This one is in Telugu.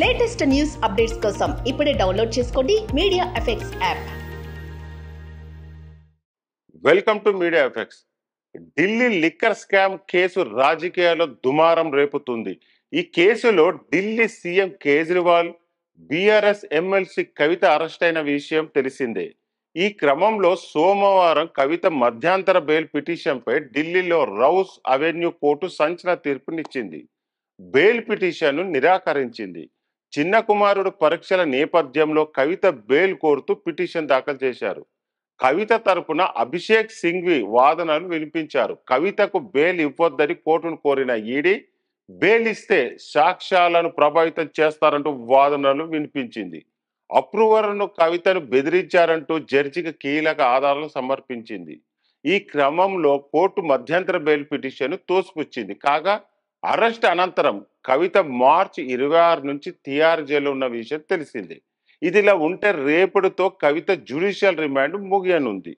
లేటెస్ట్ న్యూస్ అప్డేట్స్ కోసం ఇప్పుడే డౌన్లోడ్ చేసుకోండి media effects app welcome to media effects Delhi liquor scam case రాజకీయాల్లో దుమారం రేపుతుంది ఈ కేసులో Delhi CM Kejriwal BRS MLC Kavitha arrest అయిన విషయం తెలిసిందే ఈ క్రమంలో సోమవారం కవిత మధ్యాంతర బెయిల్ పిటిషన్పై ఢిల్లీలో రౌస్ అవెన్యూ కోర్టు సంచలన తీర్పునిచ్చింది బెయిల్ పిటిషన్ను నిరాకరించింది చిన్న కుమారుడు పరీక్షల నేపథ్యంలో కవిత బెయిల్ కోరుతూ పిటిషన్ దాఖలు చేశారు కవిత తరపున అభిషేక్ సింఘ్వి వాదనలు వినిపించారు కవితకు బెయిల్ ఇవ్వొద్దని కోర్టును కోరిన ఈడీ బెయిల్ ఇస్తే సాక్ష్యాలను ప్రభావితం చేస్తారంటూ వాదనలు వినిపించింది అప్రూవర్ను కవితను బెదిరించారంటూ జడ్జికి కీలక ఆధారాలు సమర్పించింది ఈ క్రమంలో కోర్టు మధ్యంతర బెయిల్ పిటిషన్ను తోసిపుచ్చింది కాగా అరెస్ట్ అనంతరం కవిత మార్చ్ ఇరవై ఆరు నుంచి తిహార్ జైలు ఉన్న విషయం తెలిసింది ఇదిలా ఉంటే రేపటితో కవిత జ్యుడిషియల్ రిమాండ్ ముగియనుంది